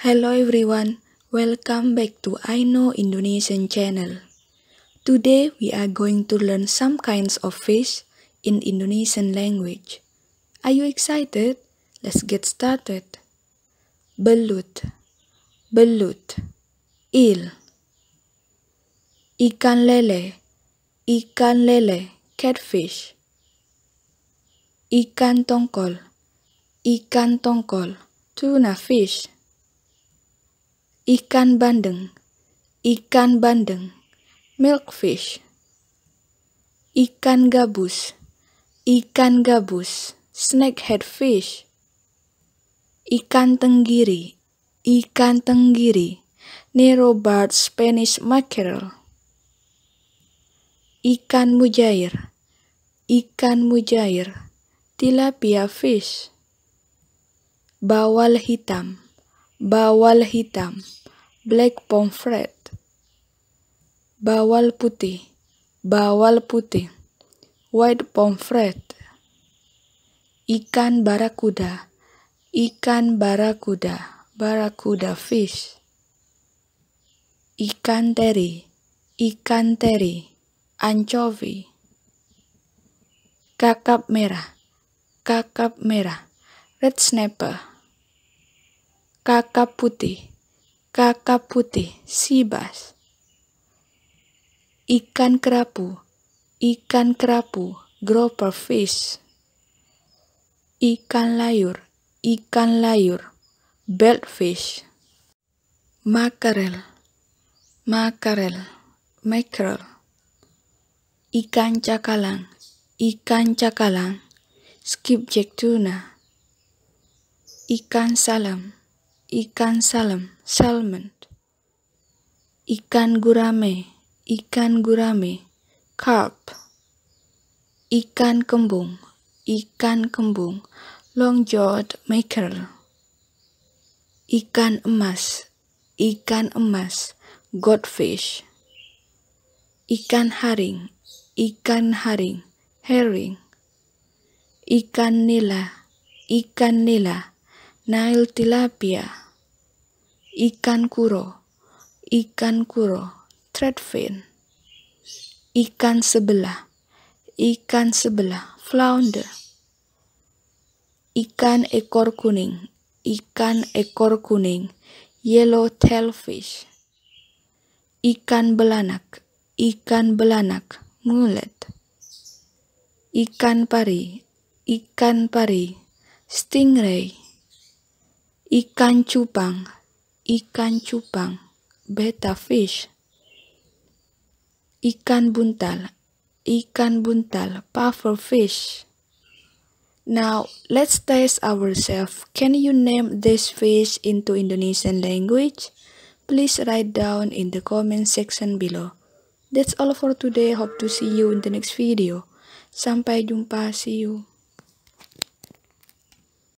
Hello everyone, welcome back to I Know Indonesian channel. Today we are going to learn some kinds of fish in Indonesian language. Are you excited? Let's get started. Belut, belut, il. Ikan lele, ikan lele, catfish. Ikan tongkol, ikan tongkol, tuna fish. ikan bandeng, ikan bandeng, milkfish, ikan gabus, ikan gabus, snakehead fish, ikan tenggiri, ikan tenggiri, nerobard Spanish mackerel, ikan mujair, ikan mujair, tilapia fish, bawal hitam, bawal hitam, black pomfret, bawal putih, bawal putih, white pomfret, ikan barakuda, ikan barakuda, barakuda fish, ikan teri, ikan teri, anchovy, kakap merah, kakap merah, red snapper, kakap putih, kakap putih, sibas. Ikan kerapu, ikan kerapu, grouper fish. Ikan layur, ikan layur, belt fish, Makarel, makarel, mackerel. Ikan cakalang, ikan cakalang, skipjack tuna. Ikan salam ikan salem, salmon. Ikan gurame, ikan gurame, carp. Ikan kembung, ikan kembung, long jawed mackerel. Ikan emas, ikan emas, goldfish Ikan haring, ikan haring, herring. Ikan nila, ikan nila, Nile tilapia ikan kuro, ikan kuro, threadfin, ikan sebelah, ikan sebelah, flounder, ikan ekor kuning, ikan ekor kuning, yellow tailfish, ikan belanak, ikan belanak, mullet, ikan pari, ikan pari, stingray, ikan cupang, ikan cupang, betta fish, ikan buntal, ikan buntal, puffer fish. Now, let's test ourselves. Can you name this fish into Indonesian language? Please write down in the comment section below. That's all for today. Hope to see you in the next video. Sampai jumpa. See you.